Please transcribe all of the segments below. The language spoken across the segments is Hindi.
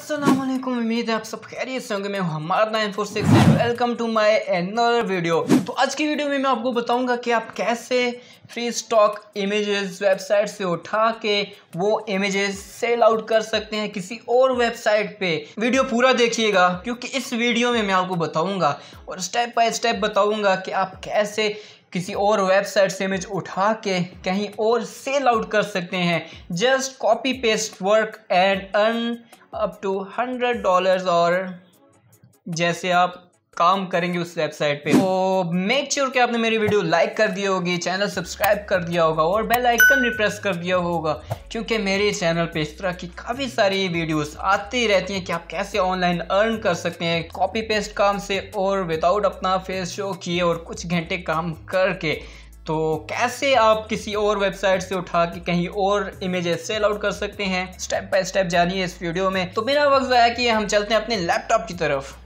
असलम उम्मीद है आप सब खैरियत से होंगे मैं हमारा nine four six welcome to my another video तो आज की वीडियो में मैं आपको बताऊंगा कि आप कैसे फ्री स्टॉक इमेजेस वेबसाइट से उठा के वो इमेजेस सेल आउट कर सकते हैं किसी और वेबसाइट पे वीडियो पूरा देखिएगा क्योंकि इस वीडियो में मैं आपको बताऊंगा और स्टेप बाय स्टेप बताऊंगा कि आप कैसे किसी और वेबसाइट से इमेज उठा के कहीं और सेल आउट कर सकते हैं just copy paste work and earn up to hundred dollars और जैसे आप काम करेंगे उस वेबसाइट पे तो मेक श्योर कि आपने मेरी वीडियो लाइक कर दी होगी चैनल सब्सक्राइब कर दिया होगा और बेल आइकन भी प्रेस कर दिया होगा क्योंकि मेरे चैनल पे इस तरह की काफ़ी सारी वीडियोस आती रहती हैं कि आप कैसे ऑनलाइन अर्न कर सकते हैं कॉपी पेस्ट काम से और विदाउट अपना फेस शो किए और कुछ घंटे काम करके तो कैसे आप किसी और वेबसाइट से उठा के कहीं और इमेजेस सेल आउट कर सकते हैं स्टेप बाय स्टेप जानिए इस वीडियो में तो बिना वक्त ज़ाया कि हम चलते हैं अपने लैपटॉप की तरफ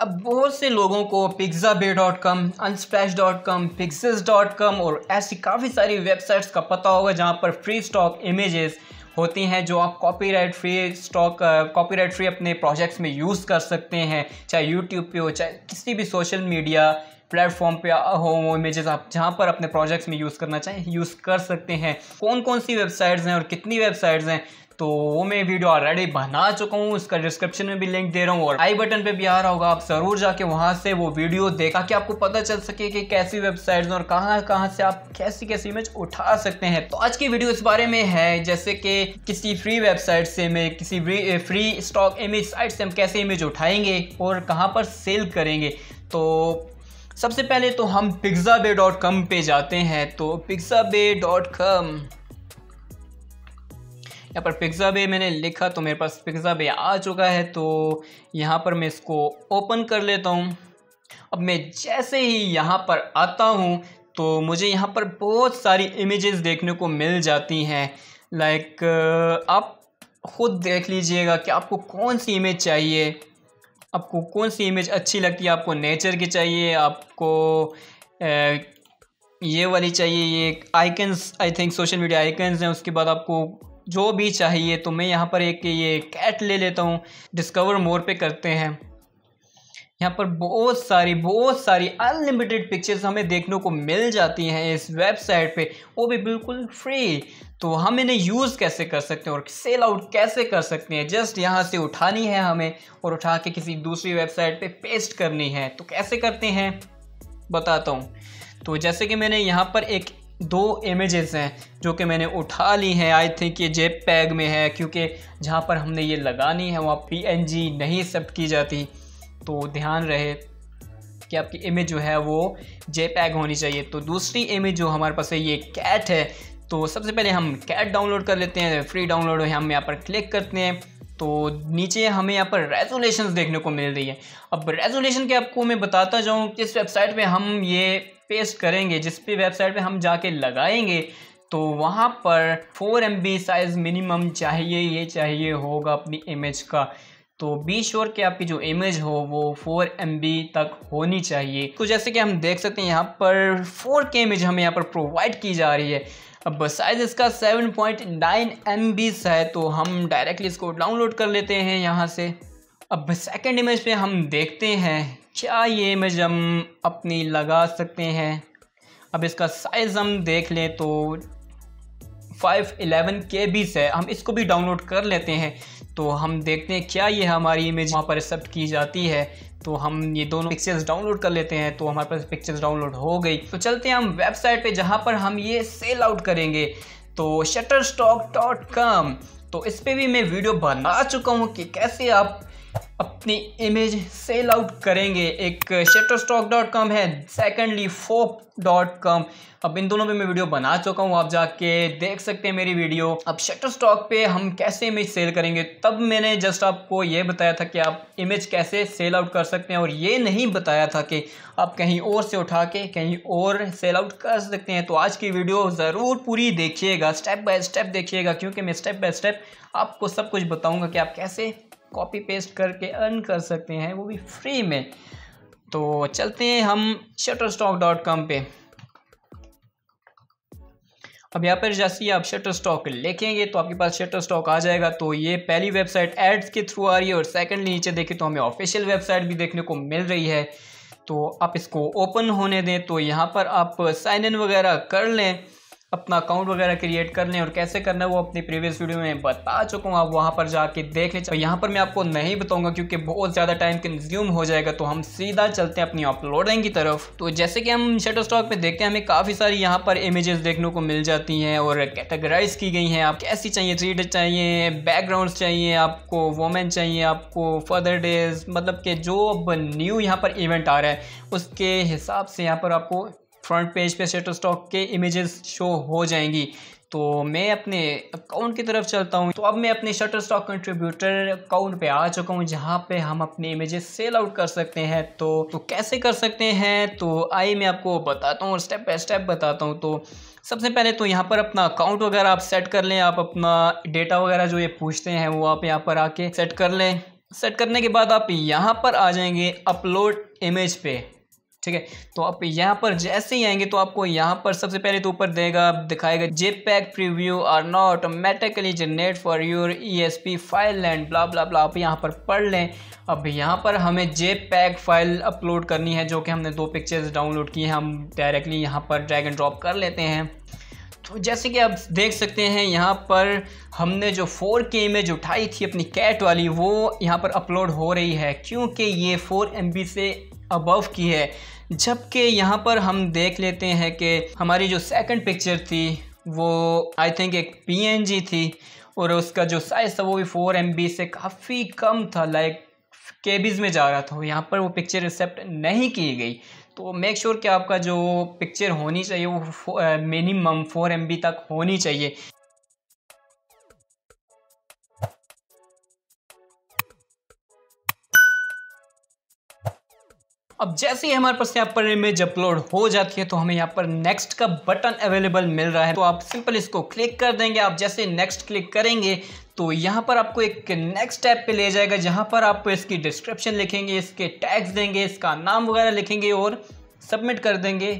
अब बहुत से लोगों को Pixabay dot com Unsplash dot com Pexels dot com और ऐसी काफ़ी सारी वेबसाइट्स का पता होगा जहाँ पर फ्री स्टॉक इमेजेस होती हैं जो आप copyright free stock copyright free अपने प्रोजेक्ट्स में यूज़ कर सकते हैं चाहे यूट्यूब पे हो चाहे किसी भी सोशल मीडिया प्लेटफॉर्म पे हो वो इमेजेस आप जहाँ पर अपने प्रोजेक्ट्स में यूज़ करना चाहें यूज़ कर सकते हैं कौन कौन सी वेबसाइट्स हैं और कितनी वेबसाइट्स हैं तो वो मैं वीडियो ऑलरेडी बना चुका हूँ उसका डिस्क्रिप्शन में भी लिंक दे रहा हूँ और आई बटन पे भी आ रहा होगा आप जरूर जाके वहाँ से वो वीडियो देखा कि आपको पता चल सके कि कैसी वेबसाइट और कहाँ कहाँ से आप कैसी कैसी इमेज उठा सकते हैं तो आज की वीडियो इस बारे में है जैसे कि किसी फ्री वेबसाइट से मैं किसी फ्री स्टॉक इमेज साइट से हम कैसे इमेज उठाएंगे और कहाँ पर सेल करेंगे तो सबसे पहले तो हम पिज्ज़ा पे जाते हैं तो पिज्ज़ा यहाँ पर पिज्ज़ा बे मैंने लिखा तो मेरे पास पिज्ज़ा बे आ चुका है तो यहाँ पर मैं इसको ओपन कर लेता हूँ अब मैं जैसे ही यहाँ पर आता हूँ तो मुझे यहाँ पर बहुत सारी इमेजेस देखने को मिल जाती हैं लाइक आप ख़ुद देख लीजिएगा कि आपको कौन सी इमेज चाहिए आपको कौन सी इमेज अच्छी लगती है आपको नेचर की चाहिए आपको ए, ये वाली चाहिए ये icons I think social media icons हैं उसके बाद आपको जो भी चाहिए तो मैं यहाँ पर एक ये कैट ले लेता हूँ डिस्कवर मोर पे करते हैं यहाँ पर बहुत सारी बहुत सारी अनलिमिटेड पिक्चर्स हमें देखने को मिल जाती हैं इस वेबसाइट पे वो भी बिल्कुल फ्री तो हम इन्हें यूज़ कैसे कर सकते हैं और सेल आउट कैसे कर सकते हैं जस्ट यहाँ से उठानी है हमें और उठा के किसी दूसरी वेबसाइट पे पेस्ट करनी है तो कैसे करते हैं बताता हूँ तो जैसे कि मैंने यहाँ पर एक दो इमेजेस हैं जो कि मैंने उठा ली हैं आई थिंक ये जेब पैग में है क्योंकि जहाँ पर हमने ये लगानी है वहाँ पी नहीं एक्सेप्ट की जाती तो ध्यान रहे कि आपकी इमेज जो है वो जे पैग होनी चाहिए तो दूसरी इमेज जो हमारे पास है ये कैट है तो सबसे पहले हम कैट डाउनलोड कर लेते हैं फ्री डाउनलोड है हम यहाँ पर क्लिक करते हैं तो नीचे हमें यहाँ पर रेजोलेशन देखने को मिल रही है अब रेजोलेशन के आपको मैं बताता जाऊँ किस वेबसाइट पे हम ये पेस्ट करेंगे जिस भी वेबसाइट पे हम जाके लगाएंगे तो वहाँ पर फोर एम साइज़ मिनिमम चाहिए ये चाहिए होगा अपनी इमेज का तो बी श्योर कि आपकी जो इमेज हो वो 4 एम तक होनी चाहिए तो जैसे कि हम देख सकते हैं यहाँ पर 4K इमेज हमें यहाँ पर प्रोवाइड की जा रही है अब साइज़ इसका 7.9 पॉइंट है तो हम डायरेक्टली इसको डाउनलोड कर लेते हैं यहाँ से अब सेकेंड इमेज पे हम देखते हैं क्या ये इमेज हम अपनी लगा सकते हैं अब इसका साइज़ हम देख लें तो फाइव एलेवन के बीस है हम इसको भी डाउनलोड कर लेते हैं तो हम देखते हैं क्या ये हमारी इमेज वहाँ पर एक्सेप्ट की जाती है तो हम ये दोनों पिक्चर्स डाउनलोड कर लेते हैं तो हमारे पास पिक्चर्स डाउनलोड हो गई तो चलते हैं हम वेबसाइट पे जहाँ पर हम ये सेल आउट करेंगे तो शटर स्टॉक डॉट कॉम तो इस पर भी मैं वीडियो बना चुका हूँ कि कैसे आप अपनी इमेज सेल आउट करेंगे एक शटर स्टॉक डॉट कॉम है सेकेंडली फोप डॉट कॉम अब इन दोनों पे मैं वीडियो बना चुका हूँ आप जाके देख सकते हैं मेरी वीडियो अब शटर स्टॉक पे हम कैसे इमेज सेल करेंगे तब मैंने जस्ट आपको ये बताया था कि आप इमेज कैसे सेल आउट कर सकते हैं और ये नहीं बताया था कि आप कहीं और से उठा के कहीं और सेल आउट कर सकते हैं तो आज की वीडियो ज़रूर पूरी देखिएगा स्टेप बाय स्टेप देखिएगा क्योंकि मैं स्टेप बाय स्टेप आपको सब कुछ बताऊँगा कि आप कैसे कॉपी पेस्ट करके अर्न कर सकते हैं वो भी फ्री में तो चलते हैं हम शटर स्टॉक डॉट कॉम पर अब यहाँ पर जैसे ही आप शटर स्टॉक लिखेंगे तो आपके पास शटर स्टॉक आ जाएगा तो ये पहली वेबसाइट एड्स के थ्रू आ रही है और सेकंडली नीचे देखें तो हमें ऑफिशियल वेबसाइट भी देखने को मिल रही है तो आप इसको ओपन होने दें तो यहाँ पर आप साइन इन वगैरह कर लें अपना अकाउंट वगैरह क्रिएट कर लें और कैसे करना है वो अपनी प्रीवियस वीडियो में बता चुका हूँ आप वहाँ पर जाके देख लें यहाँ पर मैं आपको नहीं बताऊंगा क्योंकि बहुत ज़्यादा टाइम कंज्यूम हो जाएगा तो हम सीधा चलते हैं अपनी अपलोडिंग की तरफ तो जैसे कि हम शटर स्टॉक में देखते हैं हमें काफ़ी सारी यहाँ पर इमेजेस देखने को मिल जाती हैं और कैटेगराइज की गई हैं आप कैसी चाहिए थ्री चाहिए बैकग्राउंड चाहिए आपको वोमेन चाहिए आपको फदर डेज मतलब कि जो अब न्यू यहाँ पर इवेंट आ रहा है उसके हिसाब से यहाँ पर आपको फ्रंट पेज पे शटर स्टॉक के इमेजेस शो हो जाएंगी तो मैं अपने अकाउंट की तरफ चलता हूँ तो अब मैं अपने शटर स्टॉक कंट्रीब्यूटर अकाउंट पे आ चुका हूँ जहाँ पे हम अपने इमेजेस सेल आउट कर सकते हैं तो तो कैसे कर सकते हैं तो आइए मैं आपको बताता हूँ स्टेप बाय स्टेप बताता हूँ तो सबसे पहले तो यहाँ पर अपना अकाउंट वगैरह आप सेट कर लें आप अपना डेटा वगैरह जो ये पूछते हैं वो आप यहाँ पर आके सेट कर लें सेट करने के बाद आप यहाँ पर आ जाएंगे अपलोड इमेज पे ठीक है तो आप यहाँ पर जैसे ही आएंगे तो आपको यहाँ पर सबसे पहले तो ऊपर देगा दिखाएगा JPEG preview are not automatically generate for your E P S file and blah blah blah आप यहाँ पर पढ़ लें अब यहाँ पर हमें जे पैक फाइल अपलोड करनी है जो कि हमने दो पिक्चर्स डाउनलोड की हैं हम डायरेक्टली यहाँ पर ड्रैग एंड ड्रॉप कर लेते हैं तो जैसे कि आप देख सकते हैं यहाँ पर हमने जो 4K इमेज उठाई थी अपनी कैट वाली वो यहाँ पर अपलोड हो रही है क्योंकि ये 4 MB से अबव की है जबकि यहाँ पर हम देख लेते हैं कि हमारी जो सेकंड पिक्चर थी वो आई थिंक एक पीएनजी थी और उसका जो साइज़ था वो भी फोर एम से काफ़ी कम था लाइक केबीज में जा रहा था यहाँ पर वो पिक्चर एक्सेप्ट नहीं की गई तो मेक श्योर sure कि आपका जो पिक्चर होनी चाहिए वो मिनिमम फोर एम तक होनी चाहिए अब जैसे ही हमारे पास यहाँ पर इमेज अपलोड हो जाती है तो हमें यहाँ पर नेक्स्ट का बटन अवेलेबल मिल रहा है तो आप सिंपल इसको क्लिक कर देंगे आप जैसे नेक्स्ट क्लिक करेंगे तो यहाँ पर आपको एक नेक्स्ट टैब पे ले जाएगा जहाँ पर आप इसकी डिस्क्रिप्शन लिखेंगे इसके टैग्स देंगे इसका नाम वगैरह लिखेंगे और सबमिट कर देंगे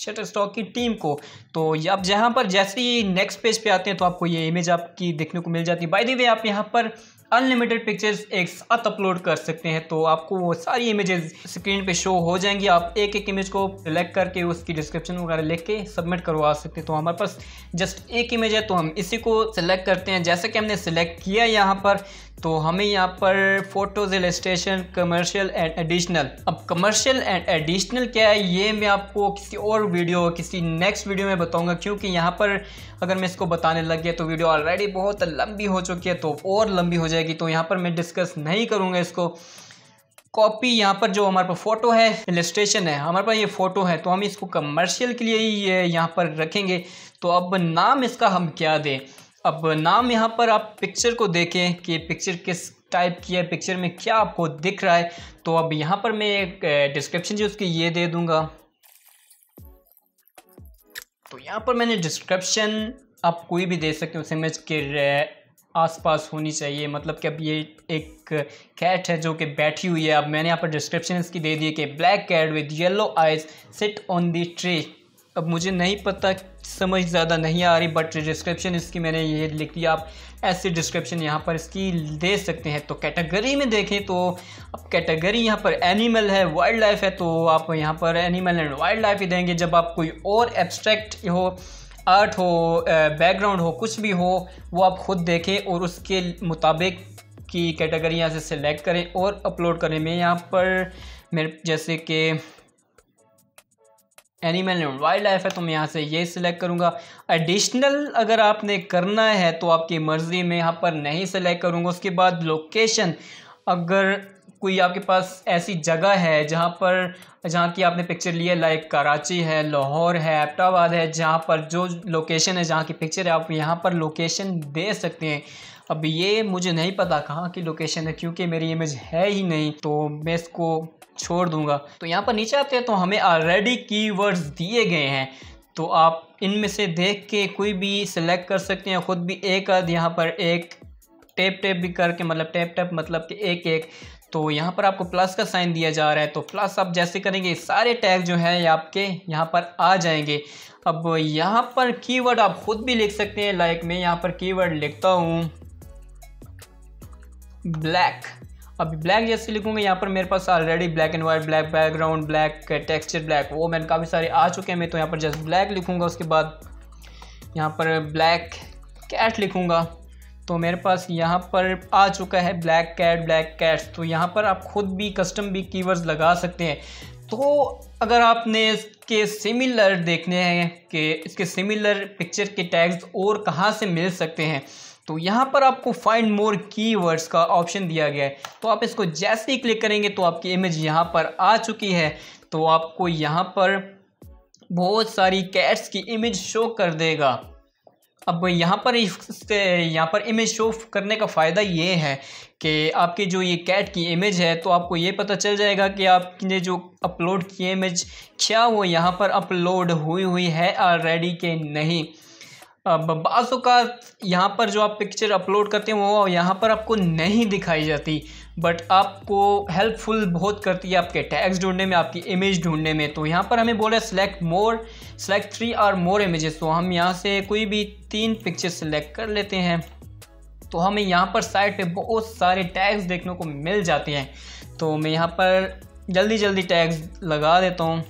शटर स्टॉक की टीम को तो अब जहाँ पर जैसे ही नेक्स्ट पेज पे आते हैं तो आपको ये इमेज आपकी देखने को मिल जाती है बाय द वे आप यहाँ पर अनलिमिटेड पिक्चर्स एक साथ अपलोड कर सकते हैं तो आपको वो सारी इमेजेस स्क्रीन पे शो हो जाएंगी आप एक एक इमेज को सिलेक्ट करके उसकी डिस्क्रिप्शन वगैरह लिख के सबमिट करवा सकते हैं तो हमारे पास जस्ट एक इमेज है तो हम इसी को सिलेक्ट करते हैं जैसे कि हमने सिलेक्ट किया यहाँ पर तो हमें यहाँ पर photos illustration commercial and additional अब कमर्शियल एंड एडिशनल क्या है ये मैं आपको किसी और वीडियो किसी नेक्स्ट वीडियो में बताऊंगा क्योंकि यहाँ पर अगर मैं इसको बताने लग गया तो वीडियो ऑलरेडी बहुत लंबी हो चुकी है तो और लंबी हो जाएगी तो यहाँ पर मैं डिस्कस नहीं करूँगा इसको कॉपी यहाँ पर जो हमारे पास फ़ोटो है इलस्ट्रेशन है हमारे पास ये फ़ोटो है तो हम इसको कमर्शियल के लिए ही यहाँ पर रखेंगे तो अब नाम इसका हम क्या दें अब नाम यहाँ पर आप पिक्चर को देखें कि पिक्चर किस टाइप की है पिक्चर में क्या आपको दिख रहा है तो अब यहाँ पर मैं एक डिस्क्रिप्शन जो उसकी ये दे दूँगा तो यहाँ पर मैंने डिस्क्रिप्शन आप कोई भी दे सकते हो उस इमेज के आसपास होनी चाहिए मतलब कि अब ये एक कैट है जो कि बैठी हुई है अब मैंने यहाँ पर डिस्क्रिप्शन इसकी दे दी कि black cat with yellow eyes sit on the tree अब मुझे नहीं पता समझ ज़्यादा नहीं आ रही बट डिस्क्रिप्शन इसकी मैंने ये लिख दिया आप ऐसे डिस्क्रिप्शन यहाँ पर इसकी दे सकते हैं तो कैटेगरी में देखें तो अब कैटेगरी यहाँ पर एनिमल है वाइल्ड लाइफ है तो आप यहाँ पर एनिमल एंड वाइल्ड लाइफ ही देंगे जब आप कोई और एब्स्ट्रैक्ट हो आर्ट हो बैकग्राउंड हो कुछ भी हो वो आप खुद देखें और उसके मुताबिक की कैटेगरी यहाँ से सिलेक्ट करें और अपलोड करें मैं यहाँ पर मेरे जैसे कि एनिमल एंड वाइल्ड लाइफ है तो मैं यहाँ से ये सिलेक्ट करूँगा एडिशनल अगर आपने करना है तो आपकी मर्ज़ी में यहाँ पर नहीं सिलेक्ट करूँगा उसके बाद लोकेशन अगर कोई आपके पास ऐसी जगह है जहाँ पर जहाँ की आपने पिक्चर ली है लाइक कराची है लाहौर है एबटाबाद है जहाँ पर जो लोकेशन है जहाँ की पिक्चर है आप यहाँ पर लोकेशन दे सकते हैं अब ये मुझे नहीं पता कहाँ की लोकेशन है क्योंकि मेरी इमेज है ही नहीं तो मैं इसको छोड़ दूंगा तो यहाँ पर नीचे आते हैं तो हमें ऑलरेडी कीवर्ड्स दिए गए हैं तो आप इनमें से देख के कोई भी सिलेक्ट कर सकते हैं ख़ुद भी एक आध यहाँ पर एक टैप टैप भी करके मतलब टैप टैप मतलब कि एक एक तो यहाँ पर आपको प्लस का साइन दिया जा रहा है तो प्लस आप जैसे करेंगे सारे टैग जो है ये आपके यहाँ पर आ जाएंगे अब यहाँ पर कीवर्ड आप ख़ुद भी लिख सकते हैं लाइक मैं यहाँ पर कीवर्ड लिखता हूँ ब्लैक अभी ब्लैक जैसे लिखूंगा यहाँ पर मेरे पास already black and white black background black texture black वो मैंने काफ़ी सारे आ चुके हैं मैं तो यहाँ पर जस्ट ब्लैक लिखूंगा उसके बाद यहाँ पर ब्लैक कैट लिखूंगा तो मेरे पास यहाँ पर आ चुका है ब्लैक कैट ब्लैक कैट तो यहाँ पर आप खुद भी कस्टम भी की लगा सकते हैं तो अगर आपने इसके सिमिलर देखने हैं कि इसके सिमिलर पिक्चर के टैग्स और कहाँ से मिल सकते हैं तो यहाँ पर आपको फाइंड मोर कीवर्ड्स का ऑप्शन दिया गया है तो आप इसको जैसे ही क्लिक करेंगे तो आपकी इमेज यहाँ पर आ चुकी है तो आपको यहाँ पर बहुत सारी कैट्स की इमेज शो कर देगा अब यहाँ पर इसके यहाँ पर इमेज शो करने का फ़ायदा ये है कि आपकी जो ये कैट की इमेज है तो आपको ये पता चल जाएगा कि आपने जो अपलोड की इमेज क्या वो यहाँ पर अपलोड हुई हुई है ऑलरेडी के नहीं बाज़ात यहाँ पर जो आप पिक्चर अपलोड करते हैं वो यहाँ पर आपको नहीं दिखाई जाती बट आपको हेल्पफुल बहुत करती है आपके टैक्स ढूंढने में आपकी इमेज ढूंढने में तो यहाँ पर हमें बोला है सेलेक्ट मोर सेलेक्ट थ्री और मोर इमेजेस तो हम यहाँ से कोई भी तीन पिक्चर सेलेक्ट कर लेते हैं तो हमें यहाँ पर साइड पे बहुत सारे टैग्स देखने को मिल जाते हैं तो मैं यहाँ पर जल्दी जल्दी टैग्स लगा देता हूँ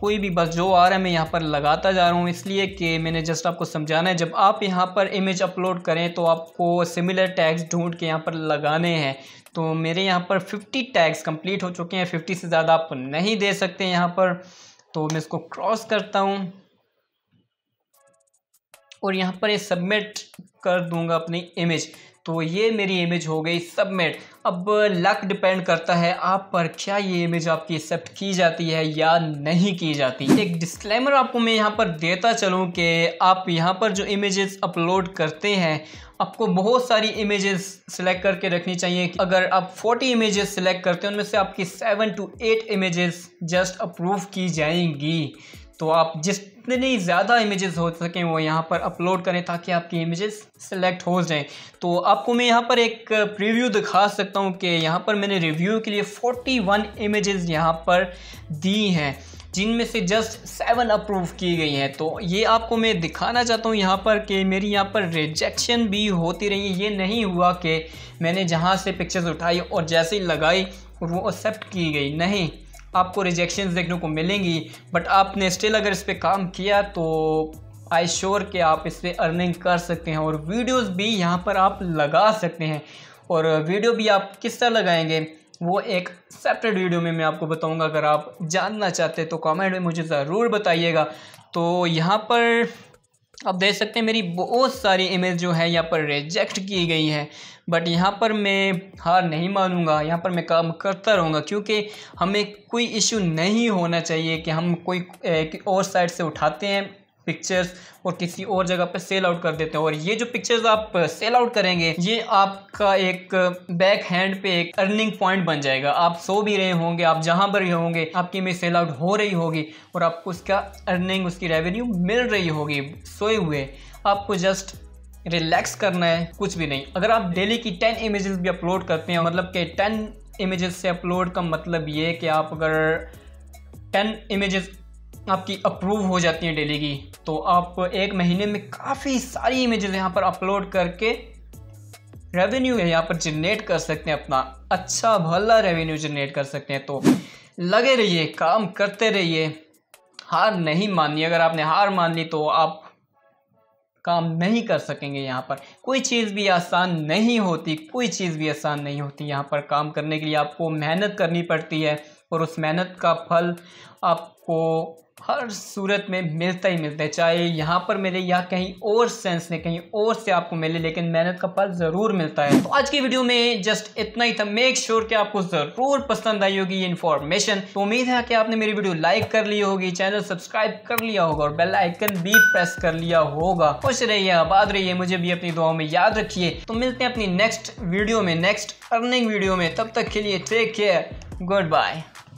कोई भी बस जो आ रहा है मैं यहाँ पर लगाता जा रहा हूँ इसलिए कि मैंने जस्ट आपको समझाना है जब आप यहाँ पर इमेज अपलोड करें तो आपको सिमिलर टैग्स ढूंढ के यहाँ पर लगाने हैं तो मेरे यहाँ पर 50 टैग्स कंप्लीट हो चुके हैं 50 से ज़्यादा आप नहीं दे सकते यहाँ पर तो मैं इसको क्रॉस करता हूँ और यहाँ पर ये सबमिट कर दूंगा अपनी इमेज तो ये मेरी इमेज हो गई सबमिट अब लक डिपेंड करता है आप पर क्या ये इमेज आपकी एक्सेप्ट की जाती है या नहीं की जाती एक डिस्क्लेमर आपको मैं यहाँ पर देता चलूँ कि आप यहाँ पर जो इमेजेस अपलोड करते हैं आपको बहुत सारी इमेजेस सेलेक्ट करके रखनी चाहिए अगर आप 40 इमेजेस सिलेक्ट करते हैं उनमें से आपकी 7 टू 8 इमेजेस जस्ट अप्रूव की जाएंगी तो आप जितने ज़्यादा इमेजेस हो सकें वो यहाँ पर अपलोड करें ताकि आपकी इमेजेस सेलेक्ट हो जाएं तो आपको मैं यहाँ पर एक प्रीव्यू दिखा सकता हूँ कि यहाँ पर मैंने रिव्यू के लिए 41 इमेज़ यहाँ पर दी हैं जिनमें से जस्ट सेवन अप्रूव की गई हैं तो ये आपको मैं दिखाना चाहता हूँ यहाँ पर कि मेरी यहाँ पर रिजेक्शन भी होती रही ये नहीं हुआ कि मैंने जहाँ से पिक्चर्स उठाई और जैसे ही लगाई और वो एक्सेप्ट की गई नहीं आपको रिजेक्शन देखने को मिलेंगी बट आपने स्टिल अगर इस पर काम किया तो आई श्योर कि आप इस पर अर्निंग कर सकते हैं और वीडियोस भी यहाँ पर आप लगा सकते हैं और वीडियो भी आप किस तरह लगाएंगे वो एक सेपरेट वीडियो में मैं आपको बताऊंगा अगर आप जानना चाहते हैं तो कमेंट में मुझे ज़रूर बताइएगा तो यहाँ पर आप देख सकते हैं मेरी बहुत सारी इमेज जो है यहाँ पर रिजेक्ट की गई है बट यहाँ पर मैं हार नहीं मानूंगा यहाँ पर मैं काम करता रहूँगा क्योंकि हमें कोई इशू नहीं होना चाहिए कि हम कोई और साइड से उठाते हैं पिक्चर्स और किसी और जगह पे सेल आउट कर देते हैं और ये जो पिक्चर्स आप सेल uh, आउट करेंगे ये आपका एक बैक uh, हैंड पे एक अर्निंग पॉइंट बन जाएगा आप सो भी रहे होंगे आप जहाँ पर भी होंगे आपकी इमेज सेल आउट हो रही होगी और आपको उसका अर्निंग उसकी रेवेन्यू मिल रही होगी सोए हुए आपको जस्ट रिलैक्स करना है कुछ भी नहीं अगर आप डेली की टेन इमेजेस भी अपलोड करते हैं मतलब कि टेन इमेजेस से अपलोड का मतलब ये कि आप अगर टेन इमेजेस आपकी अप्रूव हो जाती है डेली की तो आप एक महीने में काफ़ी सारी इमेजेस यहाँ पर अपलोड करके रेवेन्यू यहाँ पर जनरेट कर सकते हैं अपना अच्छा भला रेवेन्यू जनरेट कर सकते हैं तो लगे रहिए काम करते रहिए हार नहीं माननी अगर आपने हार मान ली तो आप काम नहीं कर सकेंगे यहाँ पर कोई चीज़ भी आसान नहीं होती कोई चीज़ भी आसान नहीं होती यहाँ पर काम करने के लिए आपको मेहनत करनी पड़ती है और उस मेहनत का फल आपको हर सूरत में मिलता ही मिलता है चाहे यहाँ पर मिले या कहीं और सेंस ने कहीं और से आपको मिले लेकिन मेहनत का फल ज़रूर मिलता है तो आज की वीडियो में जस्ट इतना ही था मेक श्योर कि आपको ज़रूर पसंद आई होगी ये इन्फॉर्मेशन तो उम्मीद है कि आपने मेरी वीडियो लाइक कर ली होगी चैनल सब्सक्राइब कर लिया होगा और बेल आइकन भी प्रेस कर लिया होगा खुश रहिए आबाद रहिए मुझे भी अपनी दुआओं में याद रखिए तो मिलते हैं अपनी नेक्स्ट वीडियो में नेक्स्ट अर्निंग वीडियो में तब तक के लिए टेक केयर goodbye